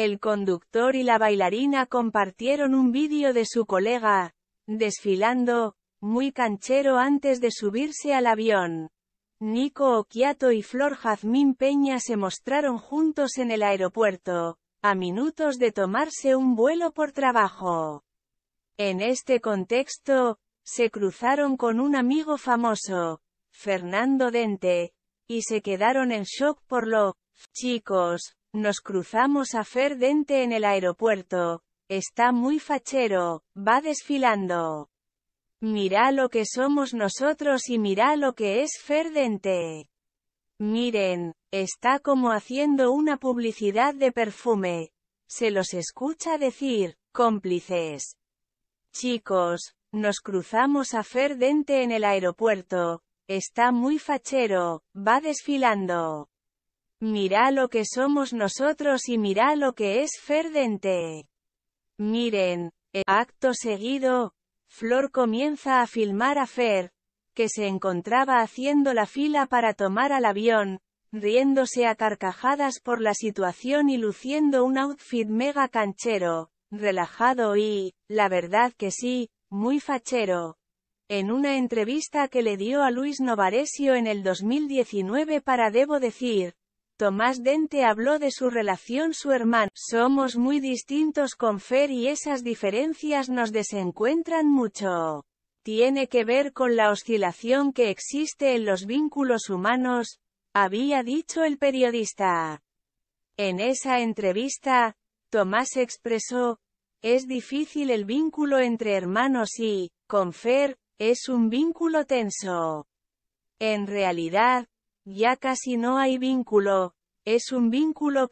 El conductor y la bailarina compartieron un vídeo de su colega, desfilando, muy canchero antes de subirse al avión. Nico Occhiato y Flor Jazmín Peña se mostraron juntos en el aeropuerto, a minutos de tomarse un vuelo por trabajo. En este contexto, se cruzaron con un amigo famoso, Fernando Dente, y se quedaron en shock por lo, chicos, nos cruzamos a Ferdente Dente en el aeropuerto. Está muy fachero, va desfilando. Mira lo que somos nosotros y mira lo que es Ferdente. Miren, está como haciendo una publicidad de perfume. Se los escucha decir, cómplices. Chicos, nos cruzamos a Ferdente Dente en el aeropuerto. Está muy fachero, va desfilando. Mira lo que somos nosotros y mira lo que es Ferdente. Miren, eh, acto seguido, Flor comienza a filmar a Fer, que se encontraba haciendo la fila para tomar al avión, riéndose a carcajadas por la situación y luciendo un outfit mega canchero, relajado y, la verdad que sí, muy fachero. En una entrevista que le dio a Luis Novaresio en el 2019 para Debo Decir, Tomás Dente habló de su relación su hermano. Somos muy distintos con Fer y esas diferencias nos desencuentran mucho. Tiene que ver con la oscilación que existe en los vínculos humanos, había dicho el periodista. En esa entrevista, Tomás expresó, es difícil el vínculo entre hermanos y, con Fer, es un vínculo tenso. En realidad, ya casi no hay vínculo, es un vínculo